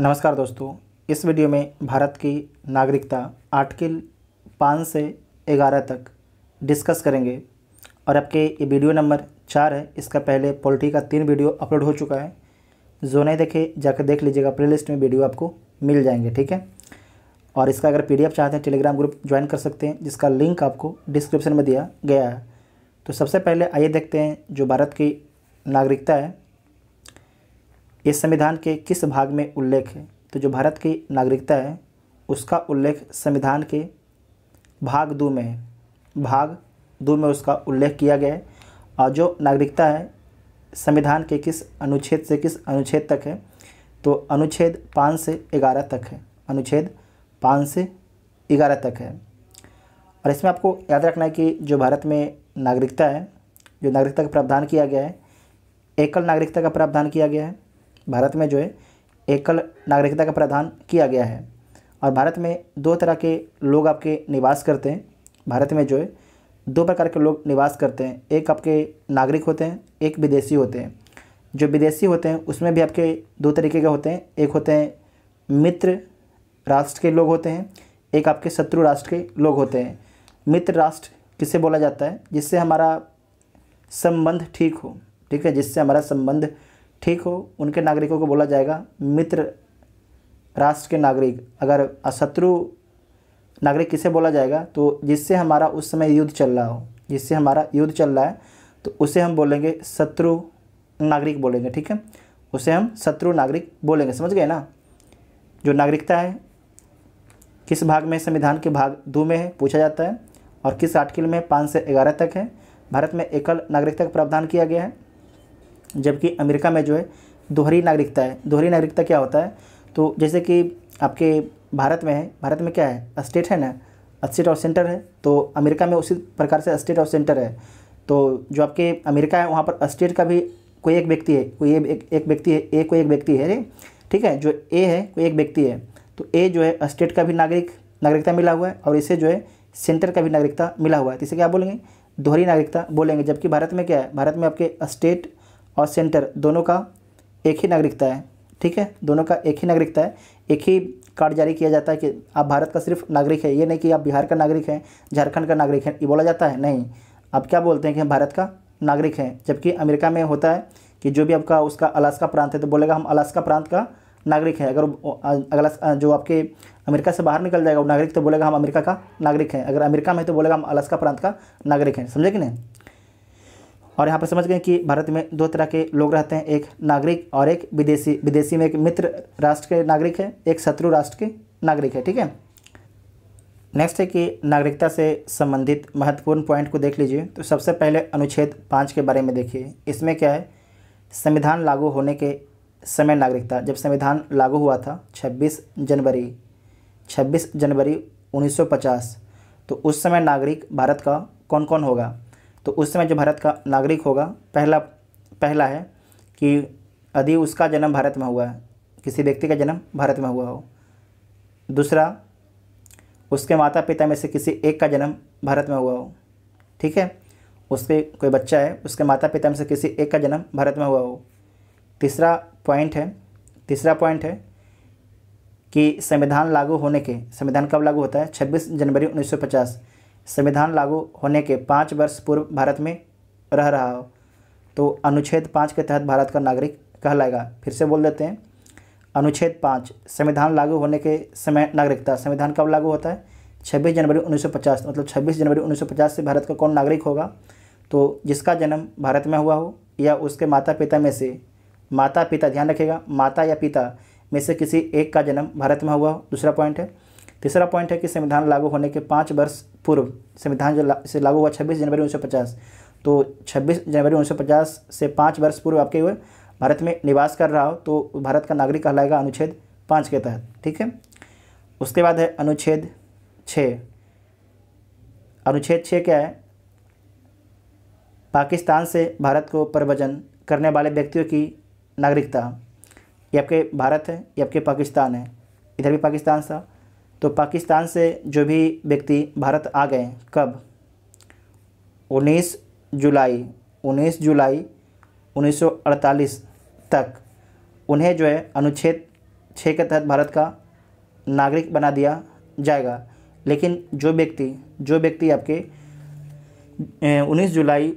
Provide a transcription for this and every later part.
नमस्कार दोस्तों इस वीडियो में भारत की नागरिकता आर्टिकल पाँच से ग्यारह तक डिस्कस करेंगे और आपके ये वीडियो नंबर चार है इसका पहले पॉलिटी का तीन वीडियो अपलोड हो चुका है जो नहीं देखे जाकर देख लीजिएगा प्ले लिस्ट में वीडियो आपको मिल जाएंगे ठीक है और इसका अगर पीडीएफ चाहते हैं टेलीग्राम ग्रुप ज्वाइन कर सकते हैं जिसका लिंक आपको डिस्क्रिप्शन में दिया गया है तो सबसे पहले आइए देखते हैं जो भारत की नागरिकता है इस संविधान के किस भाग में उल्लेख है तो जो भारत की नागरिकता है उसका उल्लेख संविधान के भाग दो में है भाग दो में उसका उल्लेख किया गया है और जो नागरिकता है संविधान के किस अनुच्छेद से किस अनुच्छेद तक है तो अनुच्छेद पाँच से ग्यारह तक है अनुच्छेद पाँच से ग्यारह तक है और इसमें आपको याद रखना है कि जो भारत में नागरिकता है जो नागरिकता का प्रावधान किया गया है एकल नागरिकता का प्रावधान किया गया है भारत में जो है एकल नागरिकता का प्रावधान किया गया है और भारत में दो तरह के लोग आपके निवास करते हैं भारत में जो है दो प्रकार के लोग निवास करते हैं एक आपके नागरिक होते हैं एक विदेशी होते हैं जो विदेशी होते हैं उसमें भी आपके दो तरीके के होते हैं एक होते हैं मित्र राष्ट्र के लोग होते हैं एक आपके शत्रु राष्ट्र के लोग होते हैं मित्र राष्ट्र किसे बोला जाता है जिससे हमारा संबंध ठीक हो ठीक है जिससे हमारा संबंध ठीक हो उनके नागरिकों को बोला जाएगा मित्र राष्ट्र के नागरिक अगर शत्रु नागरिक किसे बोला जाएगा तो जिससे हमारा उस समय युद्ध चल रहा हो जिससे हमारा युद्ध चल रहा है तो उसे हम बोलेंगे शत्रु नागरिक बोलेंगे ठीक है उसे हम शत्रु नागरिक बोलेंगे समझ गए ना जो नागरिकता है किस भाग में संविधान के भाग दो में है पूछा जाता है और किस आर्टिकल में पाँच से ग्यारह तक है भारत में एकल नागरिकता का प्रावधान किया गया है जबकि अमेरिका में जो है दोहरी नागरिकता है दोहरी नागरिकता क्या होता है तो जैसे कि आपके भारत में है भारत में क्या है स्टेट है ना स्टेट और सेंटर है तो अमेरिका में उसी प्रकार से स्टेट और सेंटर है तो जो आपके अमेरिका है वहाँ पर स्टेट का भी कोई एक व्यक्ति है कोई एक व्यक्ति है ए कोई एक व्यक्ति है ठीक है जो ए है कोई एक व्यक्ति है तो ए जो है स्टेट का भी नागरिक नागरिकता मिला हुआ है और इसे जो है सेंटर का भी नागरिकता मिला हुआ है तो इसे क्या बोलेंगे दोहरी नागरिकता बोलेंगे जबकि भारत में क्या है भारत में आपके स्टेट और सेंटर दोनों का एक ही नागरिकता है ठीक है दोनों का एक ही नागरिकता है एक ही कार्ड जारी किया जाता है कि आप भारत का सिर्फ नागरिक है ये नहीं कि आप बिहार का नागरिक हैं झारखंड का नागरिक है ये बोला जाता है नहीं आप क्या बोलते हैं कि हम भारत का नागरिक हैं जबकि अमेरिका में होता है कि जो भी आपका उसका अलास्का प्रांत है तो बोलेगा हम अलास्का प्रांत का नागरिक है अगर अगला जो आपके अमेरिका से बाहर निकल जाएगा वो नागरिक तो बोलेगा हम अमेरिका का नागरिक हैं अगर अमेरिका में तो बोलेगा हम अलास्का प्रांत का नागरिक हैं समझे कि नहीं और यहाँ पर समझ गए कि भारत में दो तरह के लोग रहते हैं एक नागरिक और एक विदेशी विदेशी में एक मित्र राष्ट्र के नागरिक है एक शत्रु राष्ट्र के नागरिक है ठीक है नेक्स्ट है कि नागरिकता से संबंधित महत्वपूर्ण पॉइंट को देख लीजिए तो सबसे पहले अनुच्छेद पाँच के बारे में देखिए इसमें क्या है संविधान लागू होने के समय नागरिकता जब संविधान लागू हुआ था 26 जनवरी 26 जनवरी 1950 तो उस समय नागरिक भारत का कौन कौन होगा तो उस समय जो भारत का नागरिक होगा पहला पहला है कि यदि उसका जन्म भारत में हुआ है किसी व्यक्ति का जन्म भारत में हुआ हो दूसरा उसके माता पिता में से किसी एक का जन्म भारत में हुआ हो ठीक है उसके कोई बच्चा है उसके माता पिता में से किसी एक का जन्म भारत में हुआ हो तीसरा पॉइंट है तीसरा पॉइंट है कि संविधान लागू होने के संविधान कब लागू होता है 26 जनवरी 1950 संविधान लागू होने के पाँच वर्ष पूर्व भारत में रह रहा हो तो अनुच्छेद पाँच के तहत भारत का नागरिक कहलाएगा फिर से बोल देते हैं अनुच्छेद पाँच संविधान लागू होने के समय नागरिकता संविधान कब लागू होता है छब्बीस जनवरी 1950 मतलब छब्बीस जनवरी 1950 से भारत का कौन नागरिक होगा तो जिसका जन्म भारत में हुआ हो या उसके माता पिता में से माता पिता ध्यान रखेगा माता या पिता में से किसी एक का जन्म भारत में हुआ हो दूसरा पॉइंट है तीसरा पॉइंट है कि संविधान लागू होने के पाँच वर्ष पूर्व संविधान जो ला, से लागू हुआ छब्बीस जनवरी उन्नीस तो छब्बीस जनवरी उन्नीस से पाँच वर्ष पूर्व आपके हुए भारत में निवास कर रहा हो तो भारत का नागरिक कहलाएगा अनुच्छेद पाँच के तहत ठीक है उसके बाद है अनुच्छेद छ अनुच्छेद छः क्या है पाकिस्तान से भारत को प्रवचन करने वाले व्यक्तियों की नागरिकता ये आपके भारत है ये आपके पाकिस्तान है इधर भी पाकिस्तान था तो पाकिस्तान से जो भी व्यक्ति भारत आ गए कब 19 जुलाई 19 जुलाई 1948 तक उन्हें जो है अनुच्छेद छः के तहत भारत का नागरिक बना दिया जाएगा लेकिन जो व्यक्ति जो व्यक्ति आपके 19 जुलाई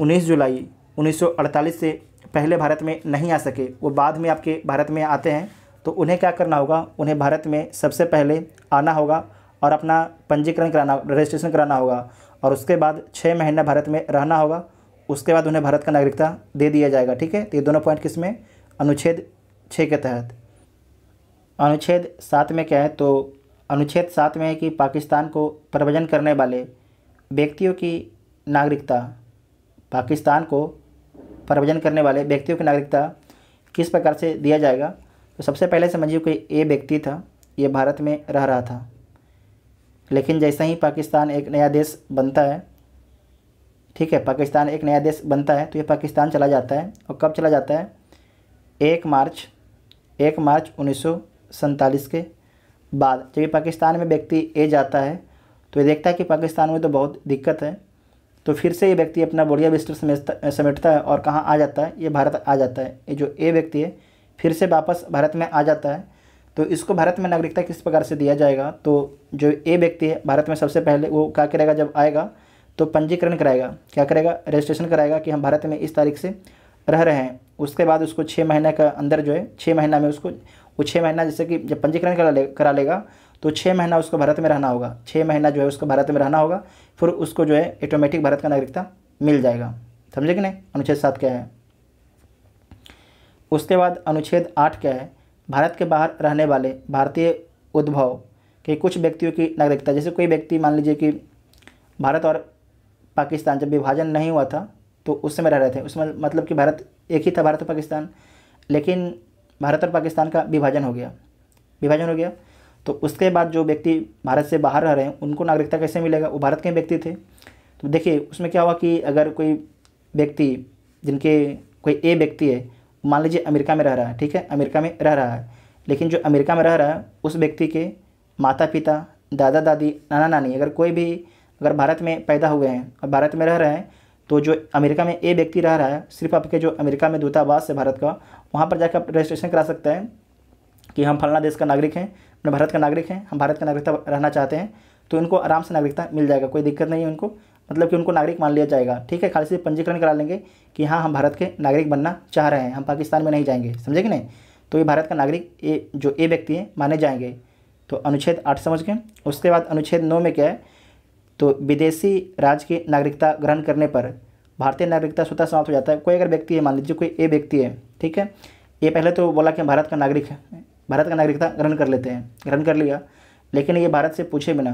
19 जुलाई 1948 से पहले भारत में नहीं आ सके वो बाद में आपके भारत में आते हैं तो उन्हें क्या करना होगा उन्हें भारत में सबसे पहले आना होगा और अपना पंजीकरण कराना रजिस्ट्रेशन कराना होगा और उसके बाद छः महीने भारत में रहना होगा उसके बाद उन्हें भारत का नागरिकता दे दिया जाएगा ठीक है तो ये दोनों पॉइंट किस में अनुच्छेद छः के तहत अनुच्छेद सात में क्या है तो अनुच्छेद सात में है कि पाकिस्तान को प्रवचन करने वाले व्यक्तियों की नागरिकता पाकिस्तान को प्रवचन करने वाले व्यक्तियों की नागरिकता किस प्रकार से दिया जाएगा तो सबसे पहले समझिए कि ये व्यक्ति था ये भारत में रह रहा था लेकिन जैसा ही पाकिस्तान एक नया देश बनता है ठीक है पाकिस्तान एक नया देश बनता है तो ये पाकिस्तान चला जाता है और कब चला जाता है एक मार्च एक मार्च उन्नीस के बाद जब ये पाकिस्तान में व्यक्ति ए जाता है तो ये देखता है कि पाकिस्तान में तो बहुत दिक्कत है तो फिर से ये व्यक्ति अपना बोरिया बिस्तर समेटता है और कहाँ आ जाता है ये भारत आ जाता है ये जो ए व्यक्ति है फिर से वापस भारत में आ जाता है तो इसको भारत में नागरिकता किस प्रकार से दिया जाएगा तो जो ए व्यक्ति है भारत में सबसे पहले वो क्या करेगा जब आएगा तो पंजीकरण कराएगा क्या करेगा रजिस्ट्रेशन कराएगा कि हम भारत में इस तारीख से रह रहे हैं उसके बाद उसको छः महीने का अंदर जो है छः महीना में उसको वो छः महीना जैसे कि जब पंजीकरण करा ले करा लेगा तो छः महीना उसको भारत में रहना होगा छः महीना जो है उसको भारत में रहना होगा फिर उसको जो है ऑटोमेटिक भारत का नागरिकता मिल जाएगा समझे कि नहीं अनुच्छेद सात क्या है उसके बाद अनुच्छेद आठ क्या है भारत के बाहर रहने वाले भारतीय उद्भव के कुछ व्यक्तियों की नागरिकता जैसे कोई व्यक्ति मान लीजिए कि भारत और पाकिस्तान जब विभाजन नहीं हुआ था तो उस समय रह रहे थे उसमें मतलब कि भारत एक ही था भारत और पाकिस्तान लेकिन भारत और पाकिस्तान का विभाजन हो गया विभाजन हो गया तो उसके बाद जो व्यक्ति भारत से बाहर रह रहे हैं उनको नागरिकता कैसे मिलेगा वो भारत के व्यक्ति थे तो देखिए उसमें क्या हुआ कि अगर कोई व्यक्ति जिनके कोई ए व्यक्ति है मान लीजिए अमेरिका में रह रहा है ठीक है अमेरिका में रह रहा है लेकिन जो अमेरिका में रह रहा है उस व्यक्ति के माता पिता दादा दादी नाना नानी अगर कोई भी अगर भारत में पैदा हुए हैं और भारत में रह रहे हैं तो जो अमेरिका में ये व्यक्ति रह रहा है सिर्फ आपके जो अमेरिका में दूतावास है भारत का वहाँ पर जाकर आप रजिस्ट्रेशन करा सकते हैं कि हम फलाना देश का नागरिक हैं अपने भारत का नागरिक हैं हम भारत का नागरिकता रहना चाहते हैं तो इनको आराम से नागरिकता मिल जाएगा कोई दिक्कत नहीं है उनको मतलब कि उनको नागरिक मान लिया जाएगा ठीक है खाली से पंजीकरण करा लेंगे कि हाँ हम भारत के नागरिक बनना चाह रहे हैं हम पाकिस्तान में नहीं जाएंगे समझे कि नहीं तो ये भारत का नागरिक ए जो ए व्यक्ति हैं माने जाएंगे तो अनुच्छेद आठ समझ गए उसके बाद अनुच्छेद नौ में क्या है तो विदेशी राज्य की नागरिकता ग्रहण करने पर भारतीय नागरिकता स्वतः समाप्त हो जाता है कोई अगर व्यक्ति है मान लीजिए कोई ए व्यक्ति है ठीक है ये पहले तो बोला कि हम भारत का नागरिक है भारत का नागरिकता ग्रहण कर लेते हैं ग्रहण कर लिया लेकिन ये भारत से पूछे बिना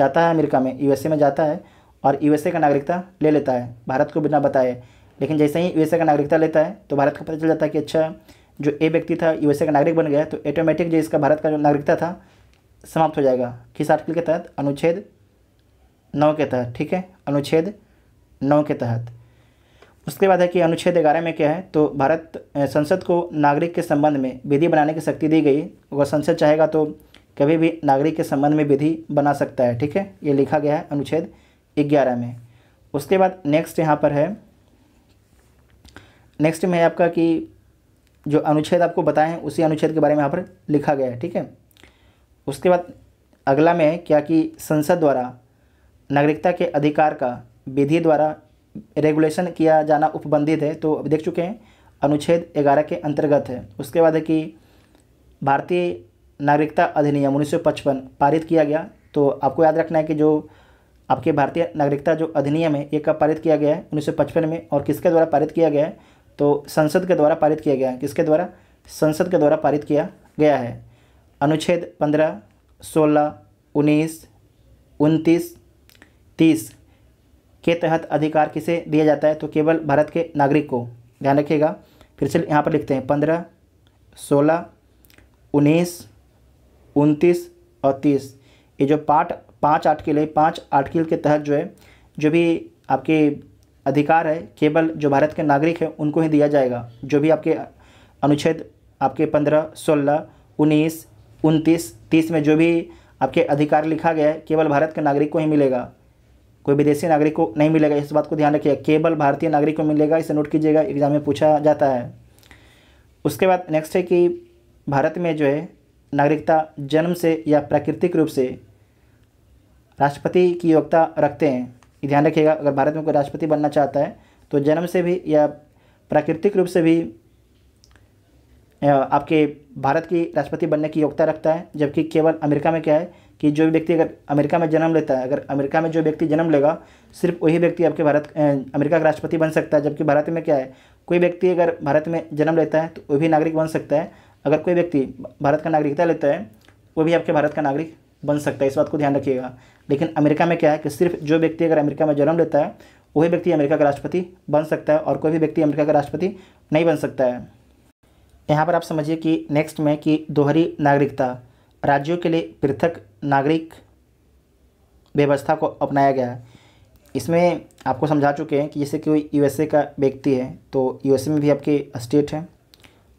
जाता है अमेरिका में यूएसए में जाता है और यूएसए का नागरिकता ले लेता है भारत को बिना बताए लेकिन जैसे ही यूएसए का नागरिकता लेता है तो भारत को पता चल जाता है कि अच्छा जो ए व्यक्ति था यूएसए का नागरिक बन गया तो ऑटोमेटिक जो इसका भारत का जो नागरिकता था समाप्त हो जाएगा किस आर्टिकल के तहत अनुच्छेद नौ के तहत ठीक है अनुच्छेद नौ के तहत उसके बाद है कि अनुच्छेद ग्यारह में क्या है तो भारत संसद को नागरिक के संबंध में विधि बनाने की शक्ति दी गई अगर संसद चाहेगा तो कभी भी नागरिक के संबंध में विधि बना सकता है ठीक है ये लिखा गया है अनुच्छेद ग्यारह में उसके बाद नेक्स्ट यहाँ पर है नेक्स्ट में आपका कि जो अनुच्छेद आपको बताए हैं उसी अनुच्छेद के बारे में यहाँ पर लिखा गया है ठीक है उसके बाद अगला में है क्या कि संसद द्वारा नागरिकता के अधिकार का विधि द्वारा रेगुलेशन किया जाना उपबंधित है तो देख चुके हैं अनुच्छेद ग्यारह के अंतर्गत है उसके बाद है कि भारतीय नागरिकता अधिनियम उन्नीस पारित किया गया तो आपको याद रखना है कि जो आपके भारतीय नागरिकता जो अधिनियम है ये कब पारित किया गया है उन्नीस में और किसके द्वारा पारित किया गया है तो संसद के द्वारा पारित किया गया है किसके द्वारा संसद के द्वारा पारित किया गया है अनुच्छेद पंद्रह सोलह उन्नीस उनतीस तीस के तहत अधिकार किसे दिया जाता है तो केवल भारत के नागरिक को ध्यान रखिएगा फिर से यहाँ पर लिखते हैं पंद्रह सोलह उन्नीस उनतीस और तीस ये जो पार्ट पाँच आर्टिकल है पाँच आर्टिकल के तहत जो है जो भी आपके अधिकार है केवल जो भारत के नागरिक हैं उनको ही दिया जाएगा जो भी आपके अनुच्छेद आपके पंद्रह सोलह उन्नीस उनतीस तीस में जो भी आपके अधिकार लिखा गया है केवल भारत के नागरिक को ही मिलेगा कोई विदेशी नागरिक को नहीं मिलेगा इस बात को ध्यान रखिए केवल भारतीय नागरिक को मिलेगा इसे नोट कीजिएगा एग्ज़ाम में पूछा जाता है उसके बाद नेक्स्ट है कि भारत में जो है नागरिकता जन्म से या प्राकृतिक रूप से राष्ट्रपति की योग्यता रखते हैं ध्यान रखिएगा अगर भारत में कोई राष्ट्रपति बनना चाहता है तो जन्म से भी या प्राकृतिक रूप से भी आपके भारत की राष्ट्रपति बनने की योग्यता रखता है जबकि केवल अमेरिका में क्या है कि जो भी व्यक्ति अगर अमेरिका में जन्म लेता है अगर अमेरिका में जो व्यक्ति जन्म लेगा सिर्फ वही व्यक्ति आपके भारत अमेरिका का राष्ट्रपति बन सकता है जबकि भारत में क्या है कोई व्यक्ति अगर भारत में जन्म लेता है तो वह भी नागरिक बन सकता है अगर कोई व्यक्ति भारत का नागरिकता लेता है वो भी आपके भारत का नागरिक बन सकता है इस बात को ध्यान रखिएगा लेकिन अमेरिका में क्या है कि सिर्फ जो व्यक्ति अगर अमेरिका में जन्म लेता है वही व्यक्ति अमेरिका का राष्ट्रपति बन सकता है और कोई भी व्यक्ति अमेरिका का राष्ट्रपति नहीं बन सकता है यहाँ पर आप समझिए कि नेक्स्ट में कि दोहरी नागरिकता राज्यों के लिए पृथक नागरिक व्यवस्था को अपनाया गया है इसमें आपको समझा चुके हैं कि जैसे कि कोई यूएसए का व्यक्ति है तो यूएसए में भी आपके स्टेट है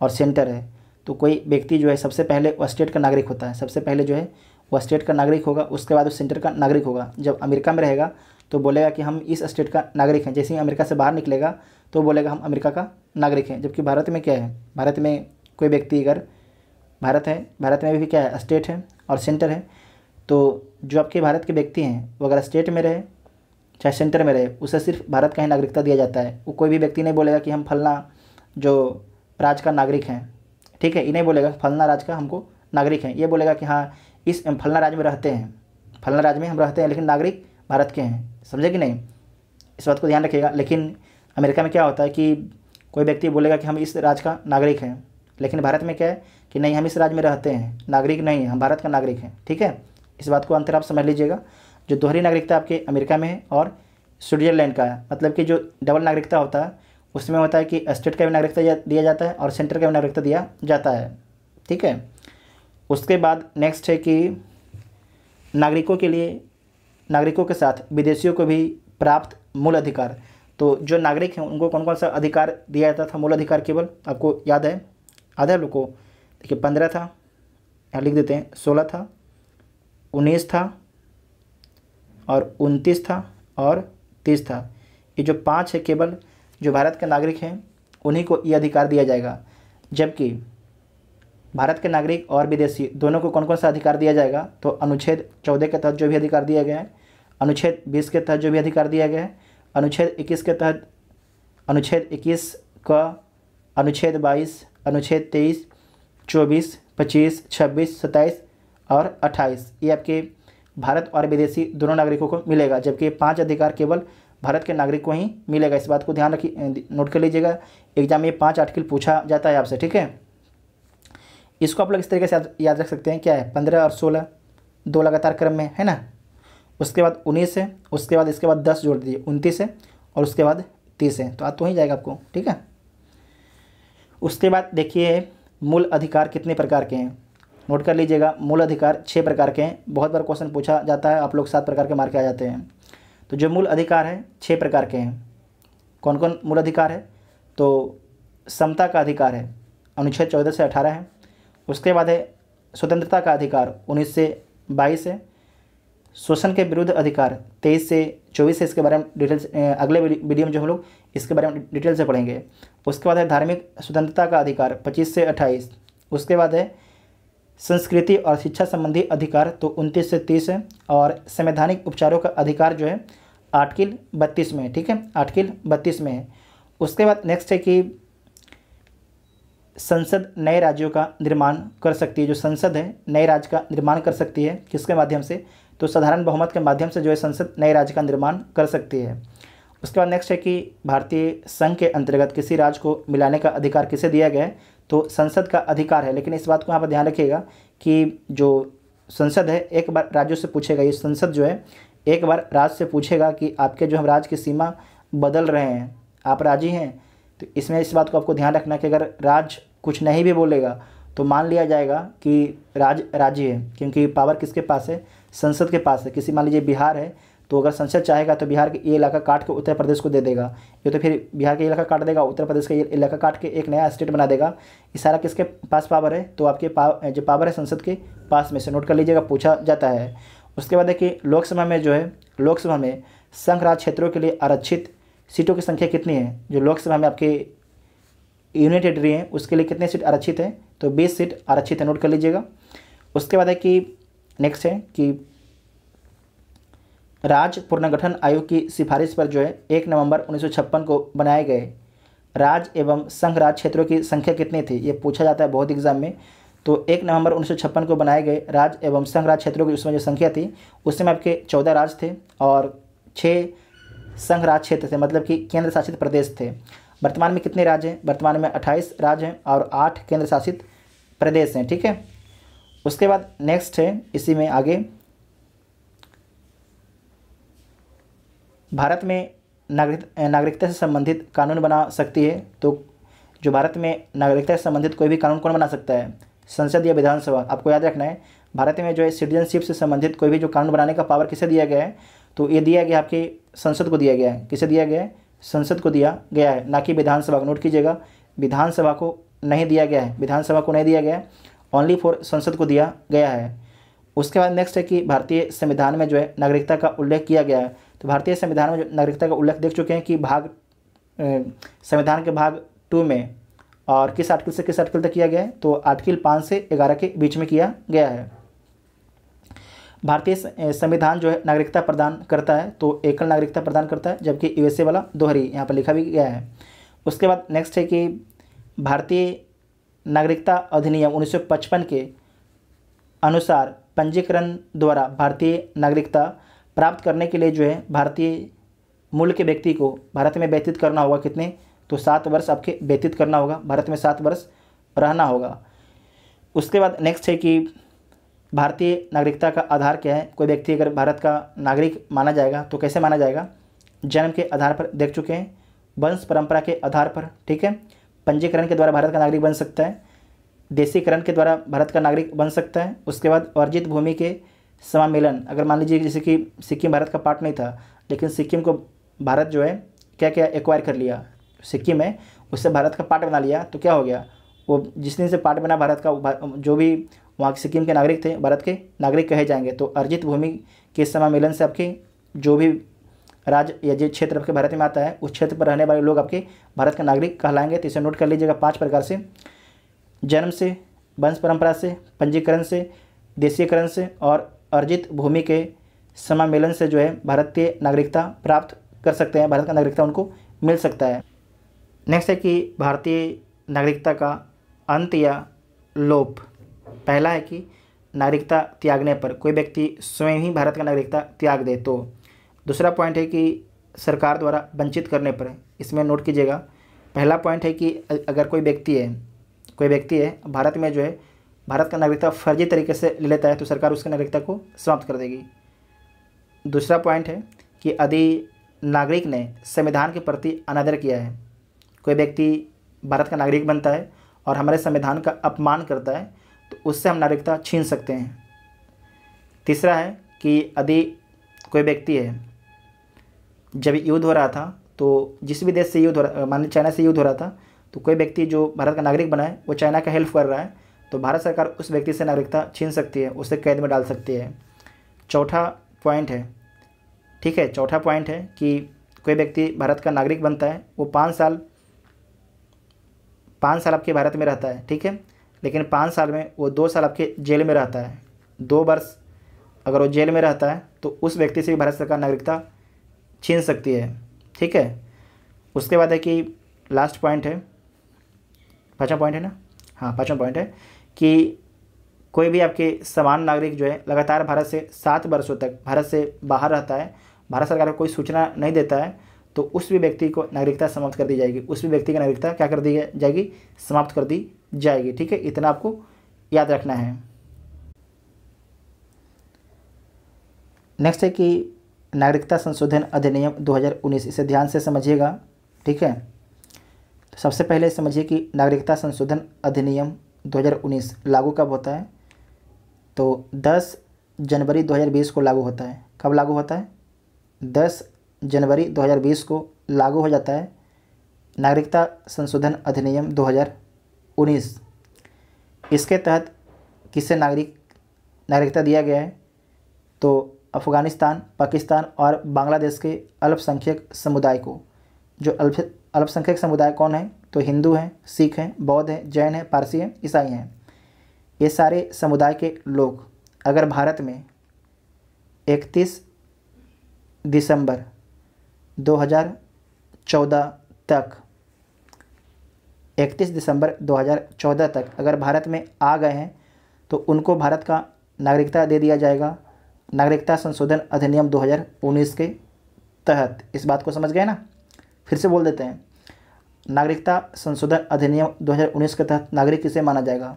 और सेंटर है तो कोई व्यक्ति जो है सबसे पहले वो स्टेट का नागरिक होता है सबसे पहले जो है वह स्टेट का नागरिक होगा उसके बाद उस सेंटर का नागरिक होगा जब अमेरिका में रहेगा तो बोलेगा कि हम इस स्टेट का नागरिक हैं जैसे ही अमेरिका से बाहर निकलेगा तो बोलेगा हम अमेरिका का नागरिक हैं जबकि भारत में क्या है भारत में कोई व्यक्ति अगर भारत है भारत में भी क्या है स्टेट है और सेंटर है तो जो आपके भारत के व्यक्ति हैं वो अगर स्टेट में रहे चाहे सेंटर में रहे उसे सिर्फ भारत का ही नागरिकता दिया जाता है वो कोई भी व्यक्ति नहीं बोलेगा कि हम फलना जो राज्य का नागरिक हैं ठीक है ये नहीं बोलेगा फलना राज्य का हमको नागरिक हैं ये बोलेगा कि हाँ इस फलना राज्य में रहते हैं फलना राज्य में हम रहते हैं लेकिन नागरिक भारत के हैं समझे कि नहीं इस बात को ध्यान रखिएगा लेकिन अमेरिका में क्या होता है कि कोई व्यक्ति बोलेगा कि हम इस राज्य का नागरिक हैं लेकिन भारत में क्या है कि नहीं हम इस राज्य में रहते हैं नागरिक नहीं हम भारत का नागरिक हैं ठीक है इस बात को अंतर आप समझ लीजिएगा जो दोहरी नागरिकता आपके अमेरिका में है और स्विट्जरलैंड का है मतलब कि जो डबल नागरिकता होता है उसमें होता है कि स्टेट का भी नागरिकता दिया जाता है और सेंटर का भी नागरिकता दिया जाता है ठीक है उसके बाद नेक्स्ट है कि नागरिकों के लिए नागरिकों के साथ विदेशियों को भी प्राप्त मूल अधिकार तो जो नागरिक हैं उनको कौन कौन सा अधिकार दिया जाता था मूल अधिकार केवल आपको याद है आधा लोग को देखिए पंद्रह था यहाँ लिख देते हैं सोलह था उन्नीस था और उनतीस था और तीस था ये जो पाँच है केवल जो भारत के नागरिक हैं उन्हीं को ये अधिकार दिया जाएगा जबकि भारत के नागरिक और विदेशी दोनों को कौन कौन सा अधिकार दिया जाएगा तो अनुच्छेद चौदह के तहत जो भी अधिकार दिया गया है अनुच्छेद बीस के तहत जो भी अधिकार दिया गया है अनुच्छेद इक्कीस के तहत अनुच्छेद इक्कीस का अनुच्छेद बाईस अनुच्छेद तेईस चौबीस पच्चीस छब्बीस सत्ताईस और अट्ठाईस ये आपके भारत और विदेशी दोनों नागरिकों को मिलेगा जबकि पाँच अधिकार केवल भारत के नागरिक को ही मिलेगा इस बात को ध्यान रखिए नोट कर लीजिएगा एग्जाम में पाँच आर्टिकल पूछा जाता है आपसे ठीक है इसको आप लोग इस तरीके से याद रख सकते हैं क्या है पंद्रह और सोलह दो लगातार क्रम में है ना उसके बाद उन्नीस है उसके बाद इसके बाद दस जोड़ दीजिए उनतीस है और उसके बाद तीस है तो आ तो ही जाएगा आपको ठीक है उसके बाद देखिए मूल अधिकार कितने प्रकार के हैं नोट कर लीजिएगा मूल अधिकार छः प्रकार के हैं बहुत बार क्वेश्चन पूछा जाता है आप लोग सात प्रकार के मार्के आ जाते हैं तो जो मूल अधिकार हैं छः प्रकार के हैं कौन कौन मूल अधिकार है तो समता का अधिकार है अनुच्छेद चौदह से अठारह है उसके बाद है स्वतंत्रता का अधिकार उन्नीस से बाईस है शोषण के विरुद्ध अधिकार तेईस से चौबीस है इसके बारे में डिटेल्स अगले वीडियो में जो हम लोग इसके बारे में डिटेल से पढ़ेंगे उसके बाद है धार्मिक स्वतंत्रता का अधिकार पच्चीस से अट्ठाईस उसके बाद है संस्कृति और शिक्षा संबंधी अधिकार तो उनतीस से तीस है और संवैधानिक उपचारों का अधिकार जो है आठकिल बत्तीस में ठीक है आठकिल बत्तीस में है उसके बाद नेक्स्ट है कि संसद नए राज्यों का निर्माण कर सकती है जो संसद है नए राज्य का निर्माण कर सकती है किसके माध्यम से तो साधारण बहुमत के माध्यम से जो है संसद नए राज्य का निर्माण कर सकती है उसके बाद नेक्स्ट है कि भारतीय संघ के अंतर्गत किसी राज्य को मिलाने का अधिकार किसे दिया गया है तो संसद का अधिकार है लेकिन इस बात को यहाँ पर ध्यान रखिएगा कि जो संसद है एक बार राज्यों से पूछेगा ये संसद जो है एक बार राज्य से पूछेगा कि आपके जो हम राज्य की सीमा बदल रहे हैं आप राजी हैं तो इसमें इस बात को आपको ध्यान रखना कि अगर राज्य कुछ नहीं भी बोलेगा तो मान लिया जाएगा कि राज राज्य है क्योंकि पावर किसके पास है संसद के पास है किसी मान लीजिए बिहार है तो अगर संसद चाहेगा तो बिहार के ये इलाका काट के उत्तर प्रदेश को दे देगा ये तो फिर बिहार के इलाका काट देगा उत्तर प्रदेश का ये इलाका काट के एक नया स्टेट बना देगा ये सारा किसके पास पावर है तो आपके पाव जो पावर है संसद के पास में से नोट कर लीजिएगा पूछा जाता है उसके बाद देखिए लोकसभा में जो है लोकसभा में संघ राज क्षेत्रों के लिए आरक्षित सीटों की संख्या कितनी है जो लोकसभा में आपके यूनियन टेरिटरी है उसके लिए कितने सीट आरक्षित है तो बीस सीट आरक्षित है नोट कर लीजिएगा उसके बाद है कि नेक्स्ट है कि राज्य पुनर्गठन आयोग की सिफारिश पर जो है एक नवंबर उन्नीस को बनाए गए राज्य एवं संघ राज क्षेत्रों की संख्या कितनी थी ये पूछा जाता है बहुत एग्जाम में तो एक नवंबर उन्नीस को बनाए गए राज्य एवं संघ राज क्षेत्रों की उसमें जो संख्या थी उसमें आपके चौदह राज्य थे और छः संघ राज क्षेत्र थे मतलब कि केंद्र शासित प्रदेश थे वर्तमान में कितने राज्य हैं वर्तमान में अट्ठाईस राज्य हैं और आठ केंद्र शासित प्रदेश हैं ठीक है उसके बाद नेक्स्ट है इसी में आगे भारत में नागरिक नागरिकता से संबंधित कानून बना सकती है तो जो भारत में नागरिकता से संबंधित कोई भी कानून कौन बना सकता है संसद या विधानसभा आपको याद रखना है भारत में जो है सिटीजनशिप से संबंधित कोई भी जो कानून बनाने का पावर किसे दिया गया है तो ये दिया गया आपके संसद को दिया गया है किसे दिया गया है संसद को दिया गया है ना कि विधानसभा को नोट कीजिएगा विधानसभा को नहीं दिया गया है विधानसभा को नहीं दिया गया है ओनली फॉर संसद को दिया गया है उसके बाद नेक्स्ट है कि भारतीय संविधान में जो है नागरिकता का उल्लेख किया गया है तो भारतीय संविधान में जो नागरिकता का उल्लेख देख चुके हैं कि भाग संविधान के भाग टू में और किस आर्टिकल से किस आर्टिकल तक किया गया है तो आर्टिकल पाँच से ग्यारह के बीच में किया गया है भारतीय संविधान जो है नागरिकता प्रदान करता है तो एकल नागरिकता प्रदान करता है जबकि यूएसए वाला दोहरी यहाँ पर लिखा भी गया है उसके बाद नेक्स्ट है कि भारतीय नागरिकता अधिनियम 1955 के अनुसार पंजीकरण द्वारा भारतीय नागरिकता प्राप्त करने के लिए जो है भारतीय मूल के व्यक्ति को भारत में व्यतीत करना होगा कितने तो सात वर्ष आपके व्यतीत करना होगा भारत में सात वर्ष रहना होगा उसके बाद नेक्स्ट है कि भारतीय नागरिकता का आधार क्या है कोई व्यक्ति अगर भारत का नागरिक माना जाएगा तो कैसे माना जाएगा जन्म के आधार पर देख चुके हैं वंश परंपरा के आधार पर ठीक है पंजीकरण के द्वारा भारत का नागरिक बन सकता है देशीकरण के द्वारा भारत का नागरिक बन सकता है उसके बाद अर्जित भूमि के समामेलन अगर मान लीजिए जैसे कि सिक्किम भारत का पार्ट नहीं था लेकिन सिक्किम को भारत जो है क्या क्या एक्वायर कर लिया सिक्किम है उससे भारत का पार्ट बना लिया तो क्या हो गया वो जिस दिन से पार्ट बना भारत का जो भी वहाँ के सिक्किम के नागरिक थे भारत के नागरिक कहे जाएंगे तो अर्जित भूमि के समामेलन से आपके जो भी राज्य या जिस क्षेत्र आपके भारत में आता है उस क्षेत्र पर रहने वाले लोग आपके भारत के नागरिक कहलाएंगे तो इसे नोट कर लीजिएगा पाँच प्रकार से जन्म से वंश परंपरा से पंजीकरण से देशीयकरण से और अर्जित भूमि के समामेलन से जो है भारतीय नागरिकता प्राप्त कर सकते हैं भारत का नागरिकता उनको मिल सकता है नेक्स्ट है कि भारतीय नागरिकता का अंत या लोप पहला है कि नागरिकता त्यागने पर कोई व्यक्ति स्वयं ही भारत का नागरिकता त्याग दे तो दूसरा पॉइंट है कि सरकार द्वारा वंचित करने पर इसमें नोट कीजिएगा पहला पॉइंट है कि अगर कोई व्यक्ति है कोई व्यक्ति है भारत में जो है भारत का नागरिकता फर्जी तरीके से ले लेता है तो सरकार उसकी नागरिकता को समाप्त कर देगी दूसरा पॉइंट है कि यदि नागरिक ने संविधान के प्रति अनादर किया है कोई व्यक्ति भारत का नागरिक बनता है और हमारे संविधान का अपमान करता है तो उससे हम नागरिकता छीन सकते हैं तीसरा है कि यदि कोई व्यक्ति है जब युद्ध हो रहा था तो जिस भी देश से युद्ध हो रहा मान लीजिए चाइना से युद्ध हो रहा था तो कोई व्यक्ति जो भारत का नागरिक बना है वो चाइना का हेल्प कर रहा है तो भारत सरकार उस व्यक्ति से नागरिकता छीन सकती है उसे कैद में डाल सकती है चौथा पॉइंट है ठीक है चौथा पॉइंट है कि कोई व्यक्ति भारत का नागरिक बनता है वो पाँच साल पाँच साल आपके भारत में रहता है ठीक है लेकिन पाँच साल में वो दो साल आपके जेल में रहता है दो वर्ष अगर वो जेल में रहता है तो उस व्यक्ति से भी भारत सरकार नागरिकता छीन सकती है ठीक है उसके बाद है कि लास्ट पॉइंट है पाँचवा पॉइंट है ना हाँ पाँचवा पॉइंट है कि कोई भी आपके समान नागरिक जो है लगातार भारत से सात वर्षों तक भारत से बाहर रहता है भारत सरकार को कोई सूचना नहीं देता है तो उस भी व्यक्ति को नागरिकता समाप्त कर दी जाएगी उस भी व्यक्ति की नागरिकता क्या कर दी जाएगी समाप्त कर दी जाएगी ठीक है इतना आपको याद रखना है नेक्स्ट है कि नागरिकता संशोधन अधिनियम 2019 इसे ध्यान से समझिएगा ठीक है तो सबसे पहले समझिए कि नागरिकता संशोधन अधिनियम 2019 लागू कब होता है तो 10 जनवरी 2020 को लागू होता है कब लागू होता है जनवरी 2020 को लागू हो जाता है नागरिकता संशोधन अधिनियम 2019 इसके तहत किसे नागरिक नागरिकता दिया गया है तो अफ़गानिस्तान पाकिस्तान और बांग्लादेश के अल्पसंख्यक समुदाय को जो अल्प अल्पसंख्यक समुदाय कौन है तो हिंदू हैं सिख हैं बौद्ध हैं जैन हैं पारसी हैं ईसाई हैं ये सारे समुदाय के लोग अगर भारत में इकतीस दिसंबर 2014 तक 31 दिसंबर 2014 तक अगर भारत में आ गए हैं तो उनको भारत का नागरिकता दे दिया जाएगा नागरिकता संशोधन अधिनियम 2019 के तहत इस बात को समझ गए ना फिर से बोल देते हैं नागरिकता संशोधन अधिनियम 2019 के तहत नागरिक किसे माना जाएगा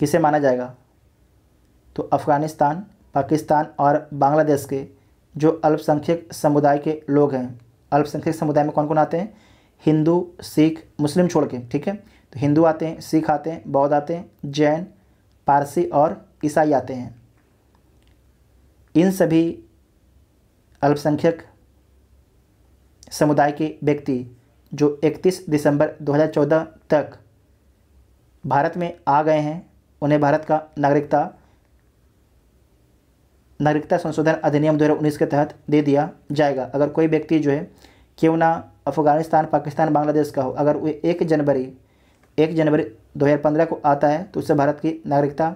किसे माना जाएगा तो अफ़गानिस्तान पाकिस्तान और बांग्लादेश के जो अल्पसंख्यक समुदाय के लोग हैं अल्पसंख्यक समुदाय में कौन कौन आते हैं हिंदू सिख मुस्लिम छोड़ के ठीक है तो हिंदू आते हैं सिख आते हैं बौद्ध आते हैं जैन पारसी और ईसाई आते हैं इन सभी अल्पसंख्यक समुदाय के व्यक्ति जो 31 दिसंबर 2014 तक भारत में आ गए हैं उन्हें भारत का नागरिकता नागरिकता संशोधन अधिनियम 2019 के तहत दे दिया जाएगा अगर कोई व्यक्ति जो है क्यों ना अफगानिस्तान पाकिस्तान बांग्लादेश का हो अगर वो एक जनवरी एक जनवरी 2015 को आता है तो उसे भारत की नागरिकता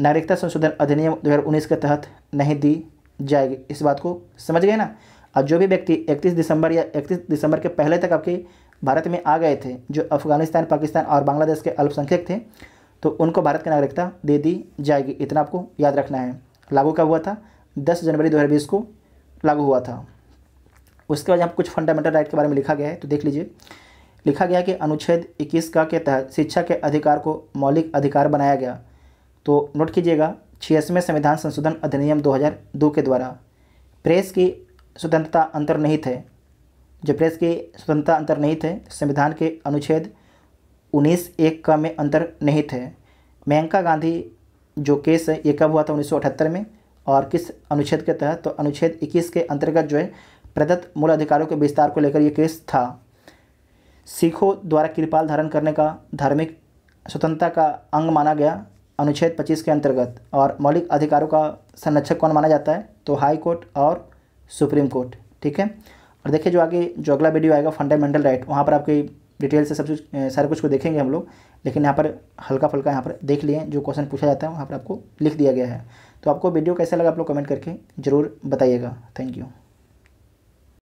नागरिकता संशोधन अधिनियम 2019 के तहत नहीं दी जाएगी इस बात को समझ गए ना और जो भी व्यक्ति 31 दिसंबर या 31 दिसंबर के पहले तक आपके भारत में आ गए थे जो अफगानिस्तान पाकिस्तान और बांग्लादेश के अल्पसंख्यक थे तो उनको भारत की नागरिकता दे दी जाएगी इतना आपको याद रखना है लागू कब हुआ था दस जनवरी दो को लागू हुआ था उसके बाद यहाँ कुछ फंडामेंटल राइट के बारे में लिखा गया है तो देख लीजिए लिखा गया कि अनुच्छेद 21 का के तहत शिक्षा के अधिकार को मौलिक अधिकार बनाया गया तो नोट कीजिएगा छियासवें संविधान संशोधन अधिनियम 2002 के द्वारा प्रेस की स्वतंत्रता अंतर्निहित है जो प्रेस की स्वतंत्रता अंतर्निहित है संविधान के अनुच्छेद उन्नीस एक का में अंतर नहीं है मेनका गांधी जो केस है ये कब हुआ था उन्नीस में और किस अनुच्छेद के तहत तो अनुच्छेद 21 के अंतर्गत जो है प्रदत्त मूल अधिकारों के विस्तार को लेकर ये केस था सिखों द्वारा कृपाल धारण करने का धार्मिक स्वतंत्रता का अंग माना गया अनुच्छेद 25 के अंतर्गत और मौलिक अधिकारों का संरक्षक कौन माना जाता है तो हाई कोर्ट और सुप्रीम कोर्ट ठीक है और देखिए जो आगे जो अगला वीडियो आएगा फंडामेंटल राइट वहाँ पर आपकी डिटेल से सब कुछ सारे कुछ को देखेंगे हम लोग लेकिन यहाँ पर हल्का फुल्का यहाँ पर देख लिए जो क्वेश्चन पूछा जाता है वहाँ पर आपको लिख दिया गया है तो आपको वीडियो कैसा लगा आप लोग कमेंट करके ज़रूर बताइएगा थैंक यू